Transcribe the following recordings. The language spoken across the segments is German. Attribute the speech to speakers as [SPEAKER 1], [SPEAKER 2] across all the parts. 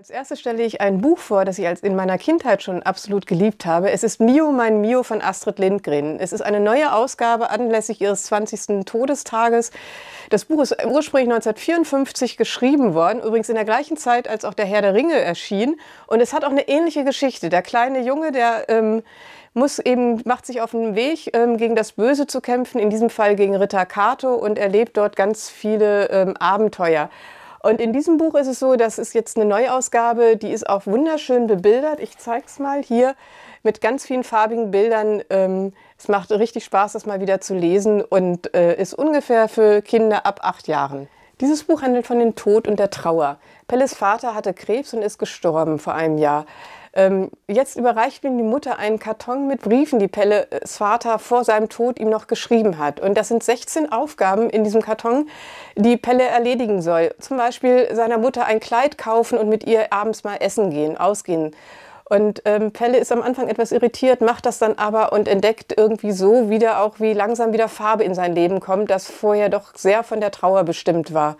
[SPEAKER 1] Als erstes stelle ich ein Buch vor, das ich als in meiner Kindheit schon absolut geliebt habe. Es ist Mio, mein Mio von Astrid Lindgren. Es ist eine neue Ausgabe anlässlich ihres 20. Todestages. Das Buch ist ursprünglich 1954 geschrieben worden, übrigens in der gleichen Zeit, als auch Der Herr der Ringe erschien. Und es hat auch eine ähnliche Geschichte. Der kleine Junge, der ähm, muss eben, macht sich auf den Weg, ähm, gegen das Böse zu kämpfen, in diesem Fall gegen Ritter Kato und erlebt dort ganz viele ähm, Abenteuer. Und in diesem Buch ist es so, das ist jetzt eine Neuausgabe, die ist auch wunderschön bebildert. Ich zeige es mal hier mit ganz vielen farbigen Bildern. Ähm, es macht richtig Spaß, das mal wieder zu lesen und äh, ist ungefähr für Kinder ab acht Jahren. Dieses Buch handelt von dem Tod und der Trauer. Pelles Vater hatte Krebs und ist gestorben vor einem Jahr. Ähm, jetzt überreicht ihm die Mutter einen Karton mit Briefen, die Pelles äh, Vater vor seinem Tod ihm noch geschrieben hat. Und das sind 16 Aufgaben in diesem Karton, die Pelle erledigen soll. Zum Beispiel seiner Mutter ein Kleid kaufen und mit ihr abends mal essen gehen, ausgehen. Und ähm, Pelle ist am Anfang etwas irritiert, macht das dann aber und entdeckt irgendwie so wieder auch, wie langsam wieder Farbe in sein Leben kommt, das vorher doch sehr von der Trauer bestimmt war.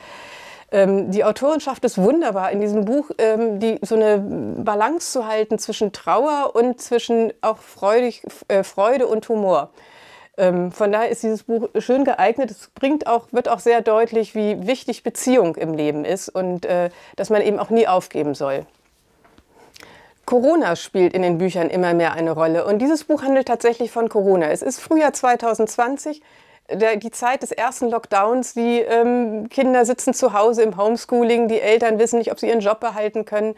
[SPEAKER 1] Ähm, die Autorin schafft es wunderbar in diesem Buch, ähm, die, so eine Balance zu halten zwischen Trauer und zwischen auch freudig, äh, Freude und Humor. Ähm, von daher ist dieses Buch schön geeignet. Es bringt auch, wird auch sehr deutlich, wie wichtig Beziehung im Leben ist und äh, dass man eben auch nie aufgeben soll. Corona spielt in den Büchern immer mehr eine Rolle. Und dieses Buch handelt tatsächlich von Corona. Es ist Frühjahr 2020 der, die Zeit des ersten Lockdowns, die ähm, Kinder sitzen zu Hause im Homeschooling, die Eltern wissen nicht, ob sie ihren Job behalten können,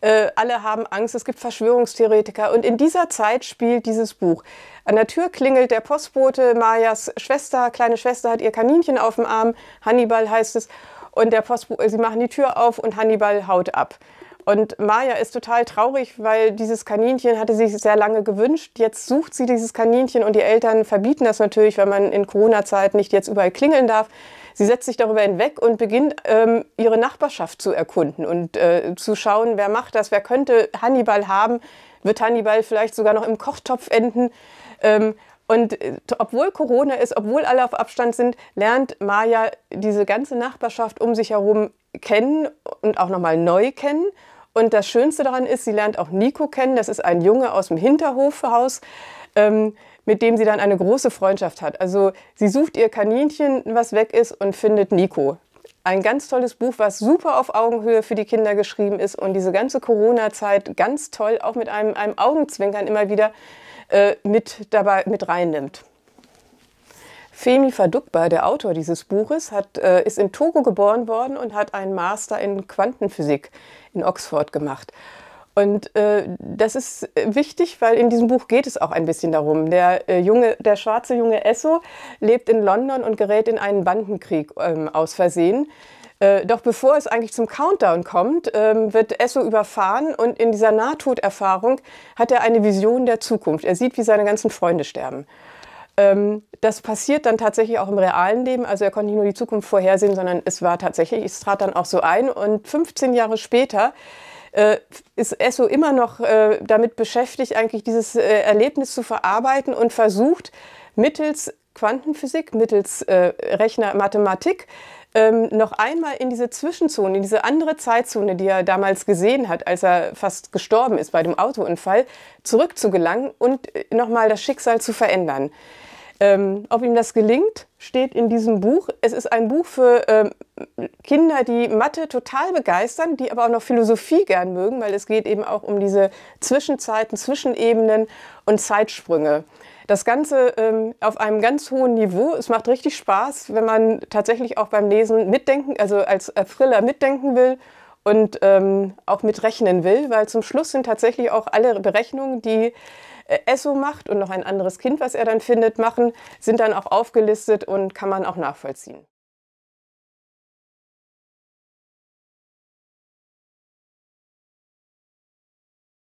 [SPEAKER 1] äh, alle haben Angst, es gibt Verschwörungstheoretiker. Und in dieser Zeit spielt dieses Buch. An der Tür klingelt der Postbote, Mayas Schwester, kleine Schwester hat ihr Kaninchen auf dem Arm, Hannibal heißt es, und der Postbote, sie machen die Tür auf und Hannibal haut ab. Und Maja ist total traurig, weil dieses Kaninchen hatte sich sehr lange gewünscht. Jetzt sucht sie dieses Kaninchen und die Eltern verbieten das natürlich, weil man in corona zeit nicht jetzt überall klingeln darf. Sie setzt sich darüber hinweg und beginnt, ähm, ihre Nachbarschaft zu erkunden und äh, zu schauen, wer macht das, wer könnte Hannibal haben, wird Hannibal vielleicht sogar noch im Kochtopf enden. Ähm, und äh, obwohl Corona ist, obwohl alle auf Abstand sind, lernt Maja diese ganze Nachbarschaft um sich herum kennen und auch nochmal neu kennen und das Schönste daran ist, sie lernt auch Nico kennen. Das ist ein Junge aus dem Hinterhofhaus. Ähm, mit dem sie dann eine große Freundschaft hat. Also sie sucht ihr Kaninchen, was weg ist, und findet Nico. Ein ganz tolles Buch, was super auf Augenhöhe für die Kinder geschrieben ist und diese ganze Corona-Zeit ganz toll auch mit einem, einem Augenzwinkern immer wieder äh, mit dabei mit reinnimmt. Femi Fadukba, der Autor dieses Buches, hat, äh, ist in Togo geboren worden und hat einen Master in Quantenphysik in Oxford gemacht. Und äh, das ist wichtig, weil in diesem Buch geht es auch ein bisschen darum. Der, äh, junge, der schwarze junge Esso lebt in London und gerät in einen Bandenkrieg ähm, aus Versehen. Äh, doch bevor es eigentlich zum Countdown kommt, ähm, wird Esso überfahren und in dieser Nahtoderfahrung hat er eine Vision der Zukunft. Er sieht, wie seine ganzen Freunde sterben. Ähm, das passiert dann tatsächlich auch im realen Leben. Also er konnte nicht nur die Zukunft vorhersehen, sondern es war tatsächlich, es trat dann auch so ein. Und 15 Jahre später äh, ist Esso immer noch äh, damit beschäftigt, eigentlich dieses äh, Erlebnis zu verarbeiten und versucht mittels Quantenphysik, mittels äh, Rechnermathematik ähm, noch einmal in diese Zwischenzone, in diese andere Zeitzone, die er damals gesehen hat, als er fast gestorben ist bei dem Autounfall, zurückzugelangen und äh, nochmal das Schicksal zu verändern. Ähm, ob ihm das gelingt, steht in diesem Buch. Es ist ein Buch für ähm, Kinder, die Mathe total begeistern, die aber auch noch Philosophie gern mögen, weil es geht eben auch um diese Zwischenzeiten, Zwischenebenen und Zeitsprünge. Das Ganze ähm, auf einem ganz hohen Niveau. Es macht richtig Spaß, wenn man tatsächlich auch beim Lesen mitdenken, also als Thriller mitdenken will und ähm, auch mitrechnen will, weil zum Schluss sind tatsächlich auch alle Berechnungen, die äh, Esso macht und noch ein anderes Kind, was er dann findet, machen, sind dann auch aufgelistet und kann man auch nachvollziehen.